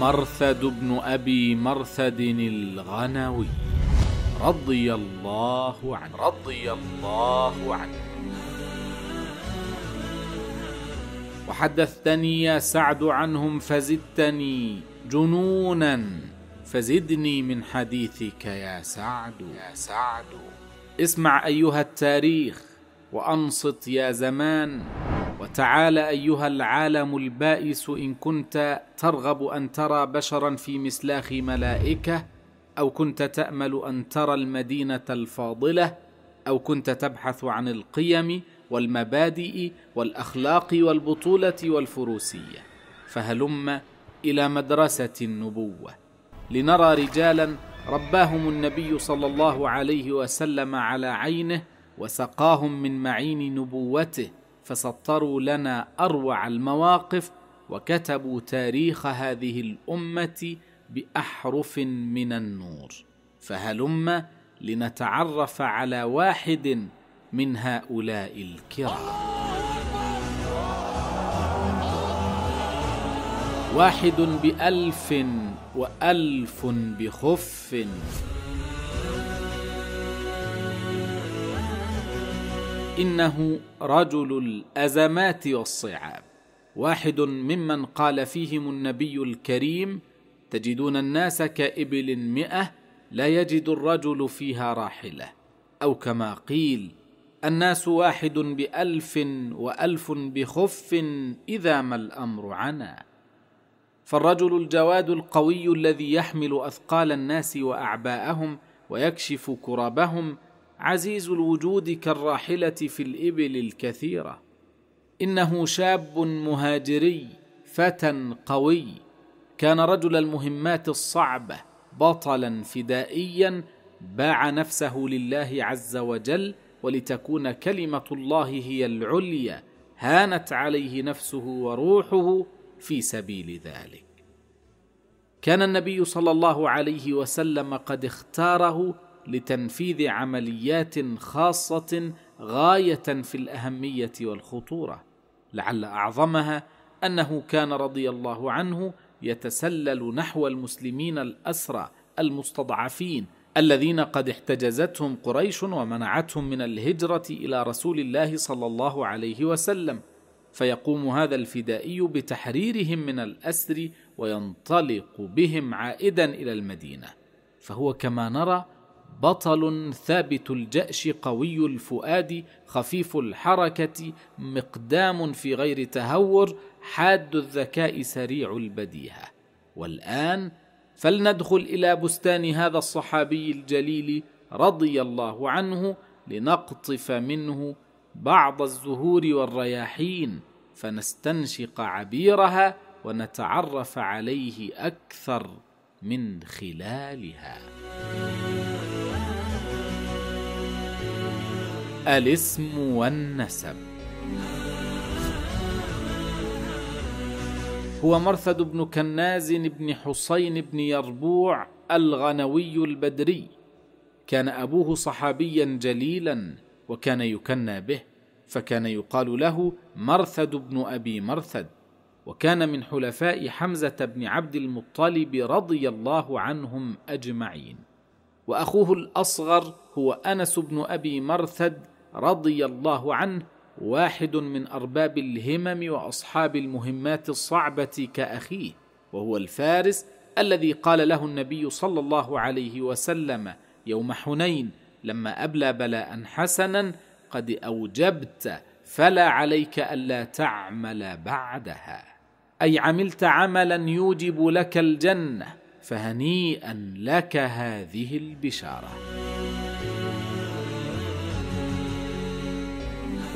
مرثد بن ابي مرثد الغنوي رضي الله عنه رضي الله عنه وحدثتني يا سعد عنهم فزدتني جنونا فزدني من حديثك يا سعد يا سعد اسمع ايها التاريخ وانصت يا زمان وتعالى ايها العالم البائس ان كنت ترغب ان ترى بشرا في مسلاخ ملائكه او كنت تامل ان ترى المدينه الفاضله او كنت تبحث عن القيم والمبادئ والاخلاق والبطوله والفروسيه فهلم الى مدرسه النبوه لنرى رجالا رباهم النبي صلى الله عليه وسلم على عينه وسقاهم من معين نبوته فسطروا لنا اروع المواقف وكتبوا تاريخ هذه الامه باحرف من النور فهلم لنتعرف على واحد من هؤلاء الكرام واحد بألف وألف بخف انه رجل الازمات والصعاب واحد ممن قال فيهم النبي الكريم تجدون الناس كابل مئه لا يجد الرجل فيها راحله او كما قيل الناس واحد بالف والف بخف اذا ما الامر عنا فالرجل الجواد القوي الذي يحمل اثقال الناس واعباءهم ويكشف كربهم عزيز الوجود كالراحله في الابل الكثيره انه شاب مهاجري فتى قوي كان رجل المهمات الصعبه بطلا فدائيا باع نفسه لله عز وجل ولتكون كلمه الله هي العليا هانت عليه نفسه وروحه في سبيل ذلك كان النبي صلى الله عليه وسلم قد اختاره لتنفيذ عمليات خاصه غايه في الاهميه والخطوره لعل اعظمها انه كان رضي الله عنه يتسلل نحو المسلمين الاسرى المستضعفين الذين قد احتجزتهم قريش ومنعتهم من الهجره الى رسول الله صلى الله عليه وسلم فيقوم هذا الفدائي بتحريرهم من الاسر وينطلق بهم عائدا الى المدينه فهو كما نرى بطل ثابت الجأش قوي الفؤاد خفيف الحركة مقدام في غير تهور حاد الذكاء سريع البديهة والآن فلندخل إلى بستان هذا الصحابي الجليل رضي الله عنه لنقطف منه بعض الزهور والرياحين فنستنشق عبيرها ونتعرف عليه اكثر من خلالها الاسم والنسب هو مرثد بن كناز بن حسين بن يربوع الغنوي البدري كان ابوه صحابيا جليلا وكان يكنى به فكان يقال له مرثد بن ابي مرثد وكان من حلفاء حمزه بن عبد المطلب رضي الله عنهم اجمعين واخوه الاصغر هو انس بن ابي مرثد رضي الله عنه واحد من ارباب الهمم واصحاب المهمات الصعبه كاخيه وهو الفارس الذي قال له النبي صلى الله عليه وسلم يوم حنين لما ابلى بلاء حسنا قد اوجبت فلا عليك الا تعمل بعدها اي عملت عملا يوجب لك الجنه فهنيئا لك هذه البشاره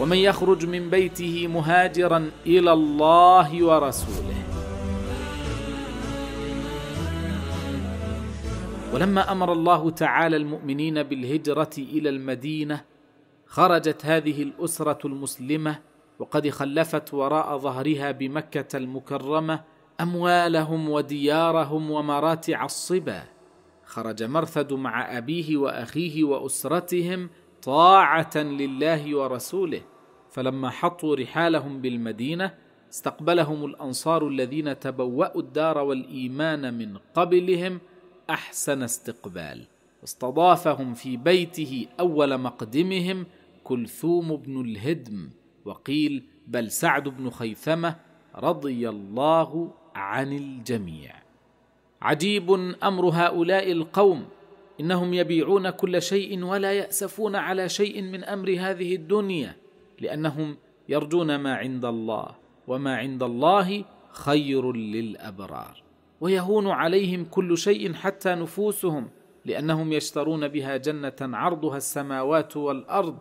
ومن يخرج من بيته مهاجرا الى الله ورسوله ولما امر الله تعالى المؤمنين بالهجره الى المدينه خرجت هذه الاسره المسلمه وقد خلفت وراء ظهرها بمكه المكرمه اموالهم وديارهم ومراتع الصبا خرج مرثد مع ابيه واخيه واسرتهم طاعه لله ورسوله فلما حطوا رحالهم بالمدينه استقبلهم الانصار الذين تبوأوا الدار والايمان من قبلهم احسن استقبال واستضافهم في بيته اول مقدمهم كلثوم بن الهدم وقيل بل سعد بن خيثمه رضي الله عن الجميع عجيب امر هؤلاء القوم انهم يبيعون كل شيء ولا ياسفون على شيء من امر هذه الدنيا لانهم يرجون ما عند الله وما عند الله خير للابرار ويهون عليهم كل شيء حتى نفوسهم لانهم يشترون بها جنه عرضها السماوات والارض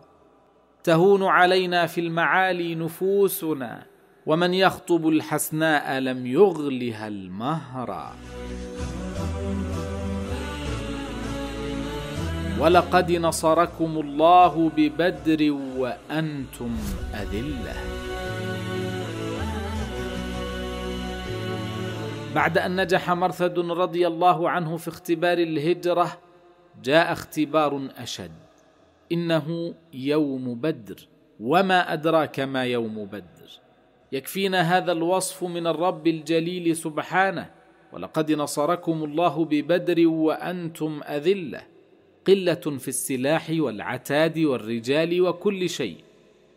تهون علينا في المعالي نفوسنا ومن يخطب الحسناء لم يغلها المهرا ولقد نصركم الله ببدر وانتم اذله بعد ان نجح مرثد رضي الله عنه في اختبار الهجره جاء اختبار اشد انه يوم بدر وما ادراك ما يوم بدر يكفينا هذا الوصف من الرب الجليل سبحانه ولقد نصركم الله ببدر وانتم اذله قله في السلاح والعتاد والرجال وكل شيء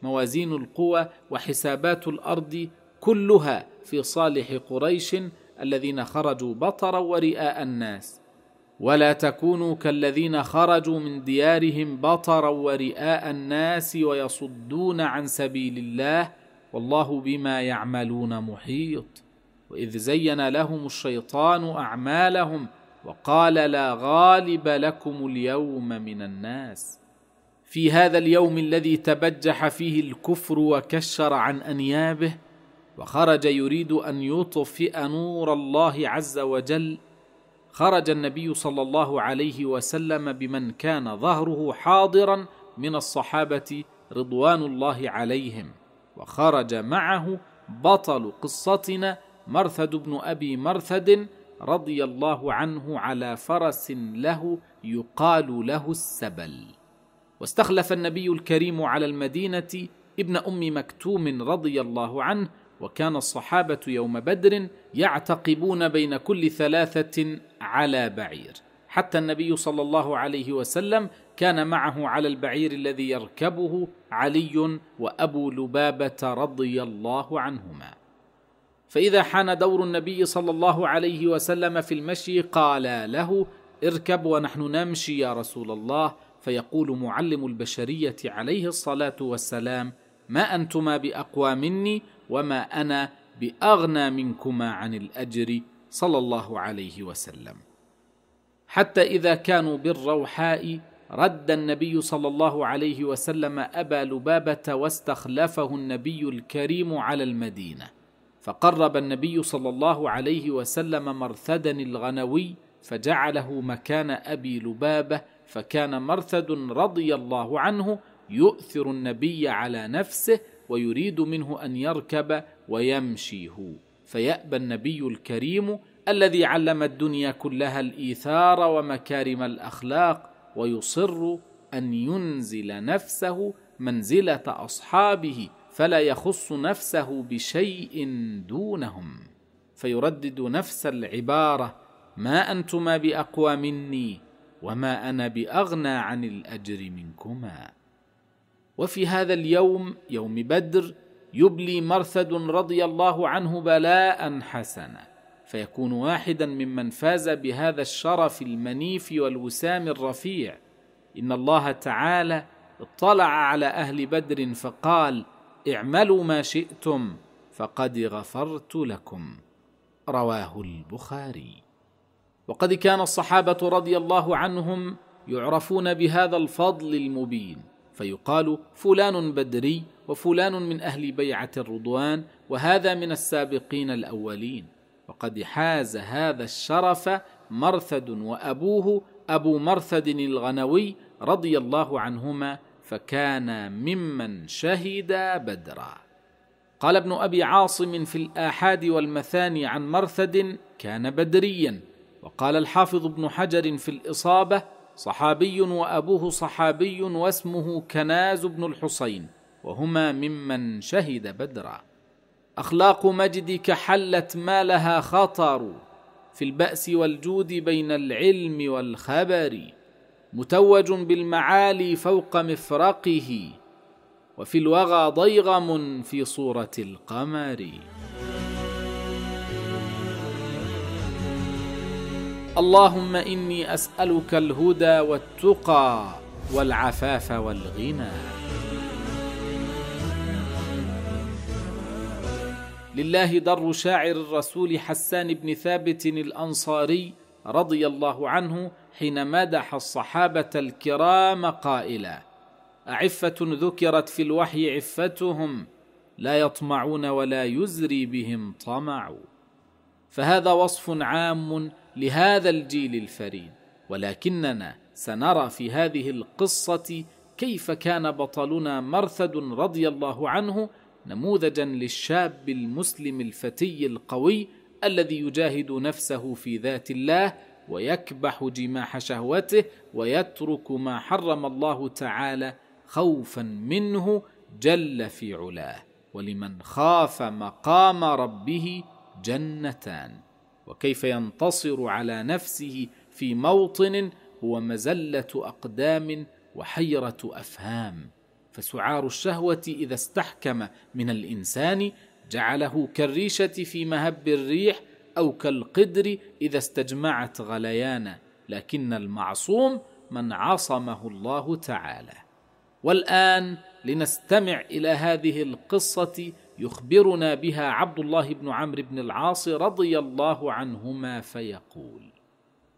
موازين القوى وحسابات الارض كلها في صالح قريش الذين خرجوا بطرا ورئاء الناس ولا تكونوا كالذين خرجوا من ديارهم بطرا ورئاء الناس ويصدون عن سبيل الله والله بما يعملون محيط واذ زين لهم الشيطان اعمالهم وقال لا غالب لكم اليوم من الناس في هذا اليوم الذي تبجح فيه الكفر وكشر عن انيابه وخرج يريد ان يطفئ نور الله عز وجل خرج النبي صلى الله عليه وسلم بمن كان ظهره حاضرا من الصحابه رضوان الله عليهم وخرج معه بطل قصتنا مرثد بن ابي مرثد رضي الله عنه على فرس له يقال له السبل واستخلف النبي الكريم على المدينه ابن ام مكتوم رضي الله عنه وكان الصحابه يوم بدر يعتقبون بين كل ثلاثه على بعير حتى النبي صلى الله عليه وسلم كان معه على البعير الذي يركبه علي وابو لبابه رضي الله عنهما فاذا حان دور النبي صلى الله عليه وسلم في المشي قال له اركب ونحن نمشي يا رسول الله فيقول معلم البشريه عليه الصلاه والسلام ما انتما باقوى مني وما انا باغنى منكما عن الاجر صلى الله عليه وسلم حتى اذا كانوا بالروحاء رد النبي صلى الله عليه وسلم ابا لبابه واستخلفه النبي الكريم على المدينه فقرب النبي صلى الله عليه وسلم مرثدا الغنوي فجعله مكان ابي لبابه فكان مرثد رضي الله عنه يؤثر النبي على نفسه ويريد منه ان يركب ويمشي هو فيابى النبي الكريم الذي علم الدنيا كلها الايثار ومكارم الاخلاق ويصر ان ينزل نفسه منزله اصحابه فلا يخص نفسه بشيء دونهم فيردد نفس العباره ما انتما باقوى مني وما انا باغنى عن الاجر منكما وفي هذا اليوم يوم بدر يبلي مرثد رضي الله عنه بلاء حسنا فيكون واحدا ممن فاز بهذا الشرف المنيف والوسام الرفيع ان الله تعالى اطلع على اهل بدر فقال اعملوا ما شئتم فقد غفرت لكم رواه البخاري وقد كان الصحابه رضي الله عنهم يعرفون بهذا الفضل المبين فيقال فلان بدري وفلان من اهل بيعه الرضوان وهذا من السابقين الاولين وقد حاز هذا الشرف مرثد وابوه ابو مرثد الغنوي رضي الله عنهما فكان ممن شهد بدرا قال ابن ابي عاصم في الاحاد والمثاني عن مرثد كان بدريا وقال الحافظ ابن حجر في الاصابه صحابي وابوه صحابي واسمه كناز بن الحسين وهما ممن شهد بدرا اخلاق مجدك حلت ما لها خطر في الباس والجود بين العلم والخبر متوج بالمعالي فوق مفرقه وفي الوغى ضيغم في صوره القمر اللهم اني اسالك الهدى والتقى والعفاف والغنى لله در شاعر الرسول حسان بن ثابت الانصاري رضي الله عنه حين مدح الصحابه الكرام قائلا اعفه ذكرت في الوحي عفتهم لا يطمعون ولا يزري بهم طمع فهذا وصف عام لهذا الجيل الفريد ولكننا سنرى في هذه القصه كيف كان بطلنا مرثد رضي الله عنه نموذجا للشاب المسلم الفتي القوي الذي يجاهد نفسه في ذات الله ويكبح جماح شهوته ويترك ما حرم الله تعالى خوفا منه جل في علاه ولمن خاف مقام ربه جنتان وكيف ينتصر على نفسه في موطن هو مزله اقدام وحيره افهام فسعار الشهوه اذا استحكم من الانسان جعله كالريشه في مهب الريح أو كالقدر إذا استجمعت غليانا لكن المعصوم من عصمه الله تعالى والآن لنستمع إلى هذه القصة يخبرنا بها عبد الله بن عمرو بن العاص رضي الله عنهما فيقول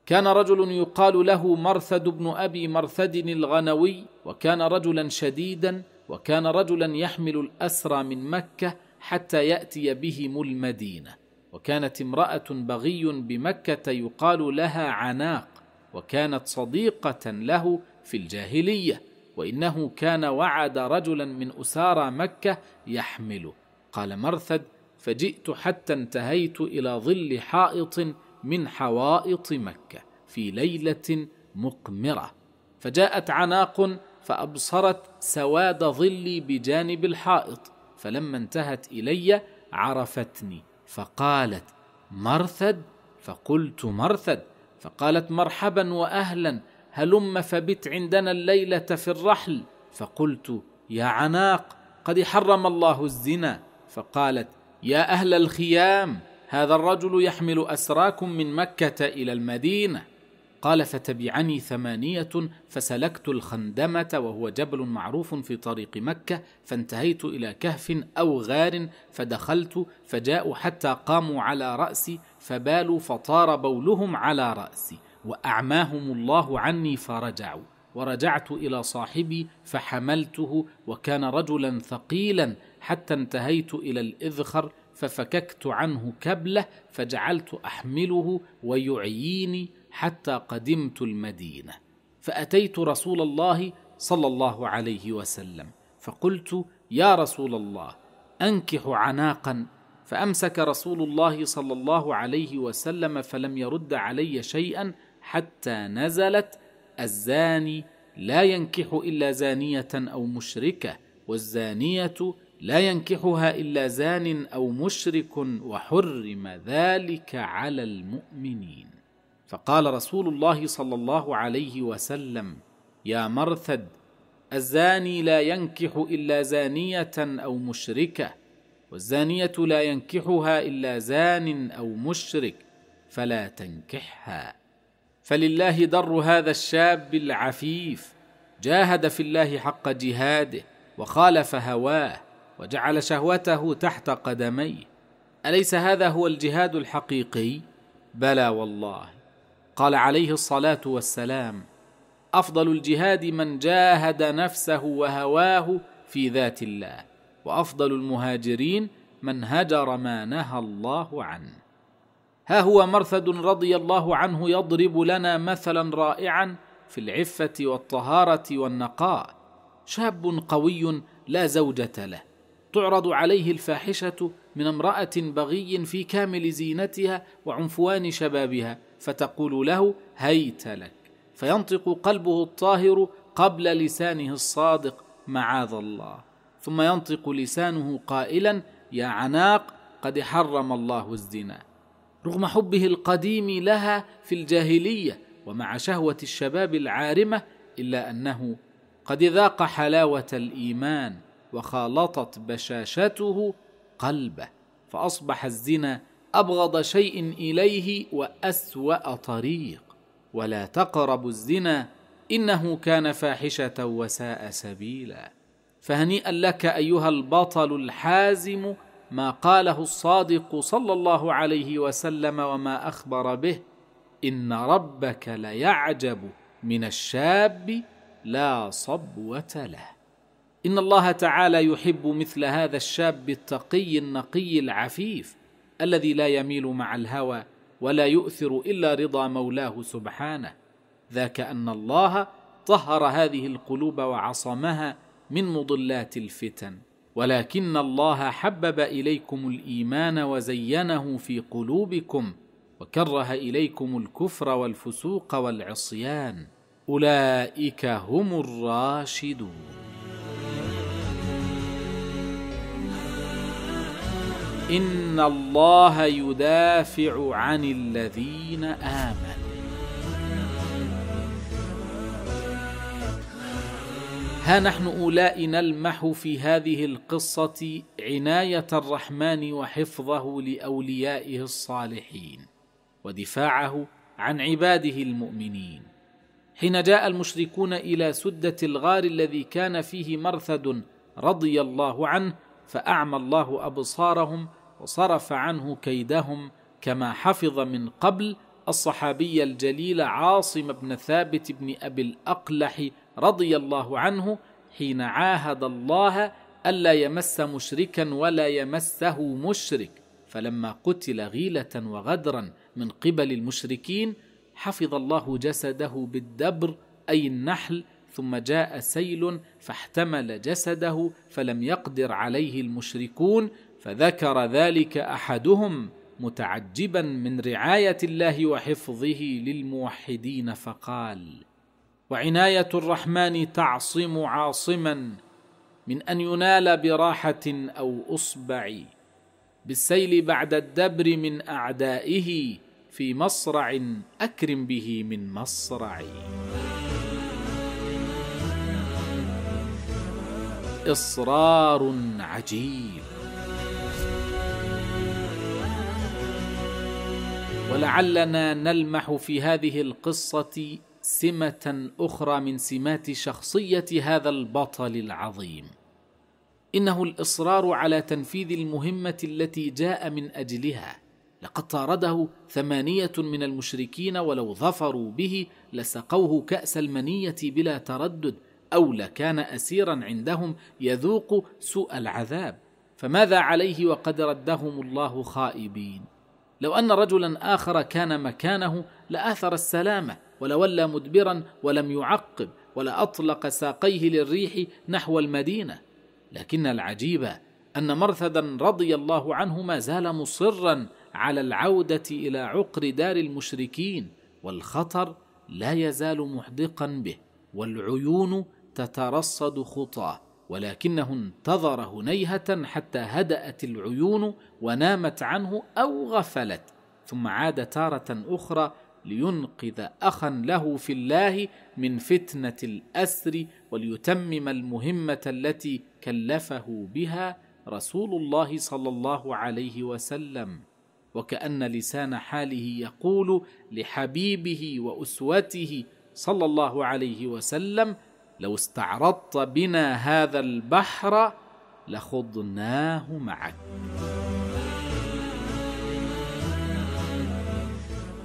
كان رجل يقال له مرثد بن ابي مرثد الغنوي وكان رجلا شديدا وكان رجلا يحمل الاسرى من مكه حتى ياتي بهم المدينه وكانت امراه بغي بمكه يقال لها عناق وكانت صديقه له في الجاهليه وانه كان وعد رجلا من اسارى مكه يحمله قال مرثد فجئت حتى انتهيت الى ظل حائط من حوائط مكه في ليله مقمره فجاءت عناق فابصرت سواد ظلي بجانب الحائط فلما انتهت الي عرفتني فقالت مرثد فقلت مرثد فقالت مرحبا واهلا هلم فبت عندنا الليله في الرحل فقلت يا عناق قد حرم الله الزنا فقالت يا اهل الخيام هذا الرجل يحمل اسراكم من مكه الى المدينه قال فتبعني ثمانيه فسلكت الخندمه وهو جبل معروف في طريق مكه فانتهيت الى كهف او غار فدخلت فجاءوا حتى قاموا على راسي فبالوا فطار بولهم على راسي واعماهم الله عني فرجعوا ورجعت الى صاحبي فحملته وكان رجلا ثقيلا حتى انتهيت الى الاذخر ففككت عنه كبله فجعلت احمله ويعييني حتى قدمت المدينه فاتيت رسول الله صلى الله عليه وسلم فقلت يا رسول الله انكح عناقا فامسك رسول الله صلى الله عليه وسلم فلم يرد علي شيئا حتى نزلت الزاني لا ينكح الا زانيه او مشركه والزانيه لا ينكحها الا زان او مشرك وحرم ذلك على المؤمنين فقال رسول الله صلى الله عليه وسلم يا مرثد الزاني لا ينكح الا زانيه او مشركه والزانيه لا ينكحها الا زان او مشرك فلا تنكحها فلله در هذا الشاب العفيف جاهد في الله حق جهاده وخالف هواه وجعل شهوته تحت قدميه اليس هذا هو الجهاد الحقيقي بلى والله قال عليه الصلاه والسلام افضل الجهاد من جاهد نفسه وهواه في ذات الله وافضل المهاجرين من هجر ما نهى الله عنه ها هو مرثد رضي الله عنه يضرب لنا مثلا رائعا في العفه والطهاره والنقاء شاب قوي لا زوجه له تعرض عليه الفاحشه من امراه بغي في كامل زينتها وعنفوان شبابها فتقول له هيت لك فينطق قلبه الطاهر قبل لسانه الصادق معاذ الله ثم ينطق لسانه قائلا يا عناق قد حرم الله الزنا رغم حبه القديم لها في الجاهليه ومع شهوه الشباب العارمه الا انه قد ذاق حلاوه الايمان وخالطت بشاشته قلبه فاصبح الزنا أبغض شيء إليه وأسوأ طريق ولا تقربوا الزنا إنه كان فاحشة وساء سبيلا فهنيئا لك أيها البطل الحازم ما قاله الصادق صلى الله عليه وسلم وما أخبر به إن ربك ليعجب من الشاب لا صبوة له إن الله تعالى يحب مثل هذا الشاب التقي النقي العفيف الذي لا يميل مع الهوى ولا يؤثر الا رضا مولاه سبحانه ذاك ان الله طهر هذه القلوب وعصمها من مضلات الفتن ولكن الله حبب اليكم الايمان وزينه في قلوبكم وكره اليكم الكفر والفسوق والعصيان اولئك هم الراشدون إن الله يدافع عن الذين آمنوا ها نحن أولاء نلمح في هذه القصة عناية الرحمن وحفظه لأوليائه الصالحين ودفاعه عن عباده المؤمنين حين جاء المشركون إلى سدة الغار الذي كان فيه مرثد رضي الله عنه فأعمى الله أبصارهم وصرف عنه كيدهم كما حفظ من قبل الصحابي الجليل عاصم بن ثابت بن ابي الاقلح رضي الله عنه حين عاهد الله الا يمس مشركا ولا يمسه مشرك فلما قتل غيله وغدرا من قبل المشركين حفظ الله جسده بالدبر اي النحل ثم جاء سيل فاحتمل جسده فلم يقدر عليه المشركون فذكر ذلك احدهم متعجبا من رعايه الله وحفظه للموحدين فقال وعنايه الرحمن تعصم عاصما من ان ينال براحه او اصبع بالسيل بعد الدبر من اعدائه في مصرع اكرم به من مصرع اصرار عجيب ولعلنا نلمح في هذه القصه سمه اخرى من سمات شخصيه هذا البطل العظيم انه الاصرار على تنفيذ المهمه التي جاء من اجلها لقد طارده ثمانيه من المشركين ولو ظفروا به لسقوه كاس المنيه بلا تردد او لكان اسيرا عندهم يذوق سوء العذاب فماذا عليه وقد ردهم الله خائبين لو ان رجلا اخر كان مكانه لاثر السلامه ولولى مدبرا ولم يعقب ولاطلق ساقيه للريح نحو المدينه لكن العجيب ان مرثدا رضي الله عنه ما زال مصرا على العوده الى عقر دار المشركين والخطر لا يزال محدقا به والعيون تترصد خطاه ولكنه انتظر هنيهه حتى هدات العيون ونامت عنه او غفلت ثم عاد تاره اخرى لينقذ اخا له في الله من فتنه الاسر وليتمم المهمه التي كلفه بها رسول الله صلى الله عليه وسلم وكان لسان حاله يقول لحبيبه واسوته صلى الله عليه وسلم لو استعرضت بنا هذا البحر لخضناه معك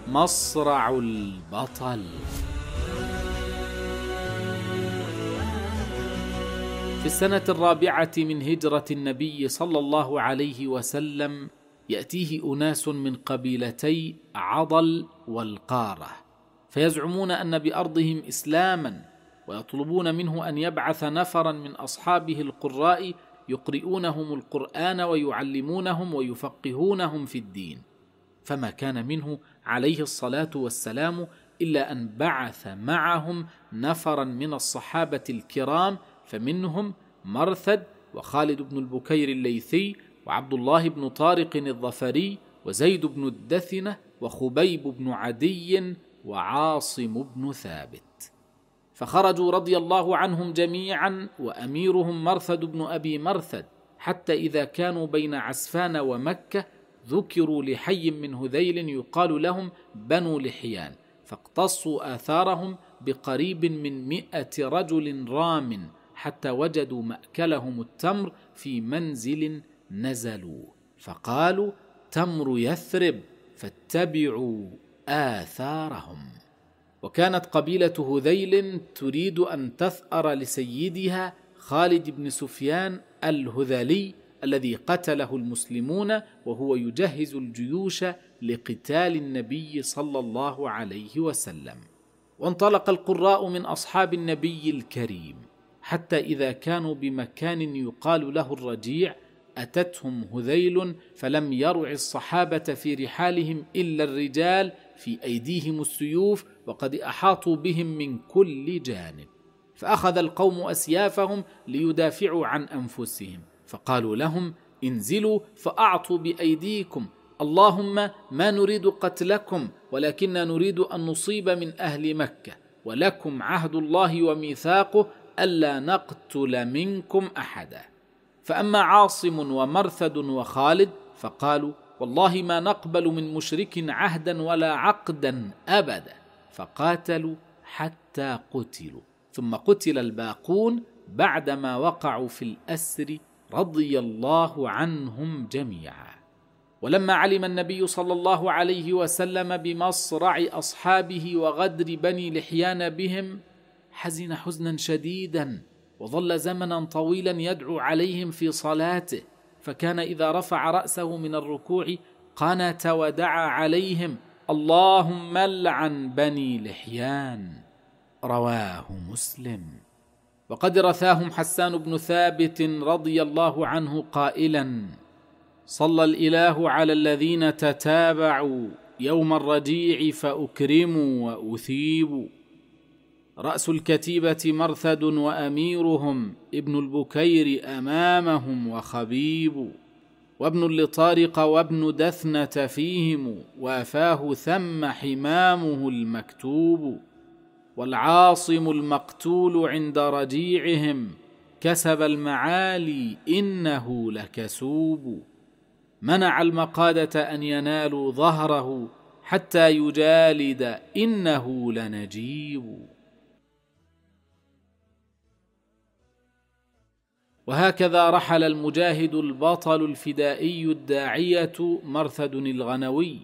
مصرع البطل في السنة الرابعة من هجرة النبي صلى الله عليه وسلم يأتيه أناس من قبيلتي عضل والقارة فيزعمون أن بأرضهم إسلاماً ويطلبون منه ان يبعث نفرا من اصحابه القراء يقرئونهم القران ويعلمونهم ويفقهونهم في الدين فما كان منه عليه الصلاه والسلام الا ان بعث معهم نفرا من الصحابه الكرام فمنهم مرثد وخالد بن البكير الليثي وعبد الله بن طارق الظفري وزيد بن الدثنه وخبيب بن عدي وعاصم بن ثابت فخرجوا رضي الله عنهم جميعا واميرهم مرثد بن ابي مرثد حتى اذا كانوا بين عسفان ومكه ذكروا لحي من هذيل يقال لهم بنو لحيان فاقتصوا اثارهم بقريب من مئه رجل رام حتى وجدوا ماكلهم التمر في منزل نزلوا فقالوا تمر يثرب فاتبعوا اثارهم وكانت قبيلة هذيل تريد أن تثأر لسيدها خالد بن سفيان الهذلي الذي قتله المسلمون وهو يجهز الجيوش لقتال النبي صلى الله عليه وسلم وانطلق القراء من اصحاب النبي الكريم حتى اذا كانوا بمكان يقال له الرجيع اتتهم هذيل فلم يرع الصحابه في رحالهم الا الرجال في ايديهم السيوف وقد احاطوا بهم من كل جانب فاخذ القوم اسيافهم ليدافعوا عن انفسهم فقالوا لهم انزلوا فاعطوا بايديكم اللهم ما نريد قتلكم ولكننا نريد ان نصيب من اهل مكه ولكم عهد الله وميثاقه الا نقتل منكم احدا فاما عاصم ومرثد وخالد فقالوا والله ما نقبل من مشرك عهدا ولا عقدا ابدا فقاتلوا حتى قتلوا ثم قتل الباقون بعدما وقعوا في الاسر رضي الله عنهم جميعا ولما علم النبي صلى الله عليه وسلم بمصرع اصحابه وغدر بني لحيان بهم حزن حزنا شديدا وظل زمنا طويلا يدعو عليهم في صلاته فكان اذا رفع راسه من الركوع قنت ودعا عليهم اللهم لعن بني لحيان رواه مسلم وقد رثاهم حسان بن ثابت رضي الله عنه قائلا صلى الاله على الذين تتابعوا يوم الرجيع فاكرموا واثيبوا راس الكتيبه مرثد واميرهم ابن البكير امامهم وخبيب وابن لطارق وابن دثنه فيهم وافاه ثم حمامه المكتوب والعاصم المقتول عند رجيعهم كسب المعالي انه لكسوب منع المقاده ان ينالوا ظهره حتى يجالد انه لنجيب وهكذا رحل المجاهد البطل الفدائي الداعيه مرثد الغنوي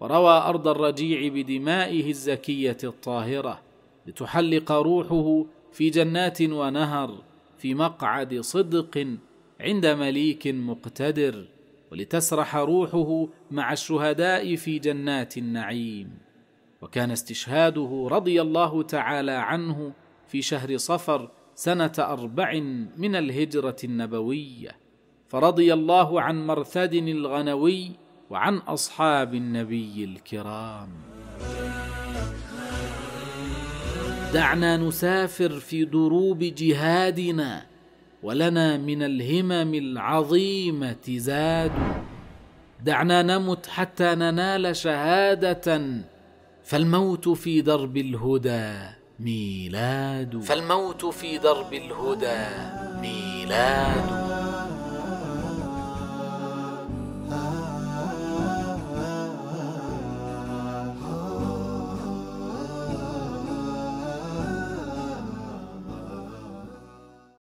وروى ارض الرجيع بدمائه الزكيه الطاهره لتحلق روحه في جنات ونهر في مقعد صدق عند مليك مقتدر ولتسرح روحه مع الشهداء في جنات النعيم وكان استشهاده رضي الله تعالى عنه في شهر صفر سنه اربع من الهجره النبويه فرضي الله عن مرثد الغنوي وعن اصحاب النبي الكرام دعنا نسافر في دروب جهادنا ولنا من الهمم العظيمه زاد دعنا نمت حتى ننال شهاده فالموت في درب الهدى ميلاد فالموت في درب الهدى ميلاد